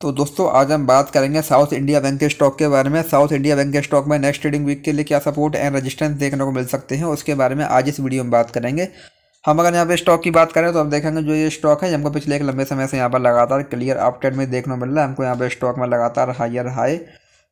तो दोस्तों आज हम बात करेंगे साउथ इंडिया बैंक के स्टॉक के बारे में साउथ इंडिया बैंक के स्टॉक में नेक्स्ट ट्रेडिंग वीक के लिए क्या सपोर्ट एंड रेजिस्टेंस देखने को मिल सकते हैं उसके बारे में आज इस वीडियो में बात करेंगे हम अगर यहाँ पे स्टॉक की बात करें तो हम देखेंगे जो ये स्टॉक है हमको पिछले एक लंबे समय से यहाँ पर लगातार क्लियर अपट्रेड में देखने को मिल रहा है हमको यहाँ पर स्टॉक में लगातार हायर हाई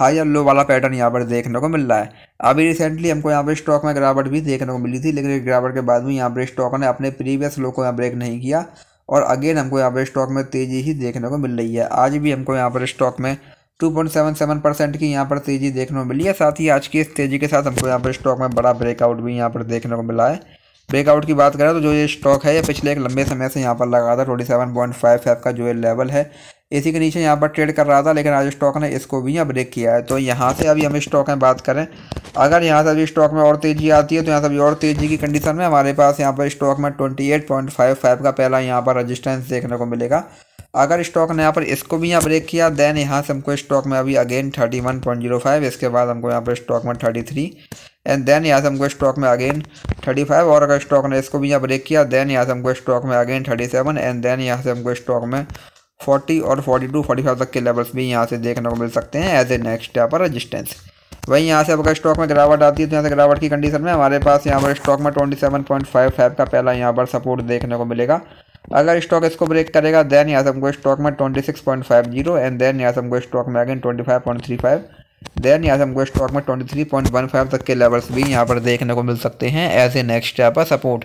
हाई और लो वाला पैटर्न यहाँ पर देखने को मिल रहा है अभी रिसेंटली हमको यहाँ पर स्टॉक में गिरावट भी देखने को मिली थी लेकिन गिरावट के बाद भी यहाँ पर स्टॉक ने अपने प्रीवियस लो को यहाँ ब्रेक नहीं किया और अगेन हमको यहाँ पर स्टॉक में तेज़ी ही देखने को मिल रही है आज भी हमको यहाँ पर स्टॉक में 2.77 परसेंट की यहाँ पर तेज़ी देखने को मिली है साथ ही आज की इस तेज़ी के साथ हमको यहाँ पर स्टॉक में बड़ा ब्रेकआउट भी यहाँ पर देखने को मिला है ब्रेकआउट की बात करें तो जो ये स्टॉक है ये पिछले एक लंबे समय से यहाँ पर लगातार twenty seven point five five का जो ये लेवल है इसी के नीचे यहाँ पर ट्रेड कर रहा था लेकिन आज स्टॉक ने इसको भी यहाँ ब्रेक किया है तो यहाँ से अभी हम स्टॉक में बात करें अगर यहाँ से अभी स्टॉक में और तेज़ी आती है तो यहाँ से अभी और तेज़ी की कंडीशन में हमारे पास यहाँ पर स्टॉक में twenty eight point five five का पहला यहाँ पर रजिस्टेंस देखने को मिलेगा अगर स्टॉक ने यहाँ पर इसको भी यहाँ ब्रेक किया देन यहाँ से हमको स्टॉक में अभी again thirty one point zero five इसके बाद हमको यहाँ पर स्टॉक में थर्टी थ्री एंड देन यहाँ से हमको स्टॉक में अगेन थर्टी फाइव और अगर स्टॉक ने इसको भी यहाँ ब्रेक किया देन यहाँ से हमको स्टॉक में again thirty seven and then यहाँ से हमको स्टॉक में फोर्टी और फोर्टी टू फोर्टी फाइव तक के लेवल्स भी यहाँ से देखने को मिल सकते हैं एज ए नेक्स्ट यहाँ पर रजिस्टेंस वहीं यहाँ से अगर स्टॉक में गिरावट आती है तो यहाँ से गिरावट की कंडीशन में हमारे पास यहाँ पर स्टॉक में twenty seven point five five का पहला यहाँ पर सपोर्ट देखने को मिलेगा अगर स्टॉक इसको ब्रेक करेगा देन यहाँ से हमको स्टॉक में twenty six point five zero and then यहाँ से हमको स्टॉक में अगेन फाइव देन यहाँ से हमको स्टॉक में twenty three point one five तक के लेवल्स भी यहाँ पर देखने को मिल सकते हैं एज ए नेक्स्ट यहाँ पर सपोर्ट